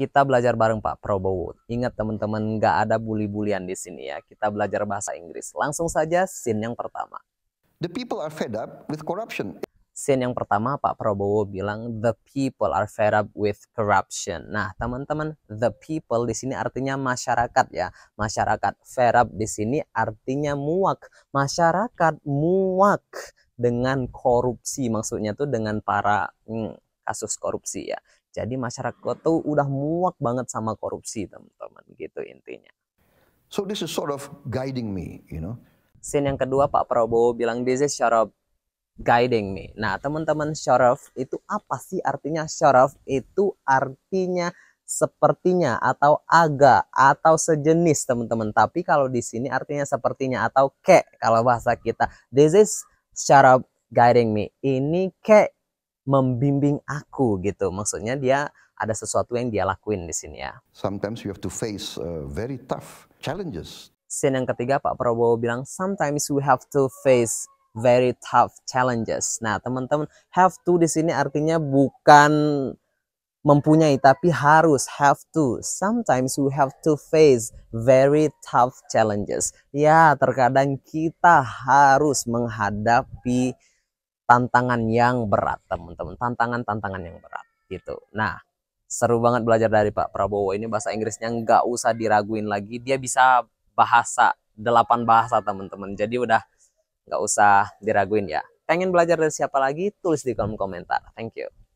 kita belajar bareng Pak Prabowo. Ingat teman-teman, nggak ada bully-bulian di sini ya. Kita belajar bahasa Inggris. Langsung saja scene yang pertama. The people are fed up with corruption. Scene yang pertama Pak Prabowo bilang the people are fed up with corruption. Nah, teman-teman, the people di sini artinya masyarakat ya. Masyarakat fed up di sini artinya muak. Masyarakat muak dengan korupsi maksudnya tuh dengan para hmm, kasus korupsi ya. Jadi masyarakat tuh udah muak banget sama korupsi teman-teman gitu intinya. So this is sort of guiding me, you know. Scene yang kedua Pak Prabowo bilang this is sort of guiding me. Nah teman-teman sort of itu apa sih artinya sort of? itu artinya sepertinya atau agak atau sejenis teman-teman tapi kalau di sini artinya sepertinya atau kayak kalau bahasa kita this is sort of guiding me ini kayak membimbing aku gitu. Maksudnya dia ada sesuatu yang dia lakuin di sini ya. Sometimes you have to face uh, very tough challenges. Scene yang ketiga Pak Prabowo bilang sometimes we have to face very tough challenges. Nah, teman-teman, have to di sini artinya bukan mempunyai tapi harus have to sometimes we have to face very tough challenges ya terkadang kita harus menghadapi tantangan yang berat teman-teman tantangan-tantangan yang berat gitu nah seru banget belajar dari Pak Prabowo ini bahasa Inggrisnya nggak usah diraguin lagi dia bisa bahasa delapan bahasa teman-teman jadi udah nggak usah diraguin ya pengen belajar dari siapa lagi tulis di kolom komentar thank you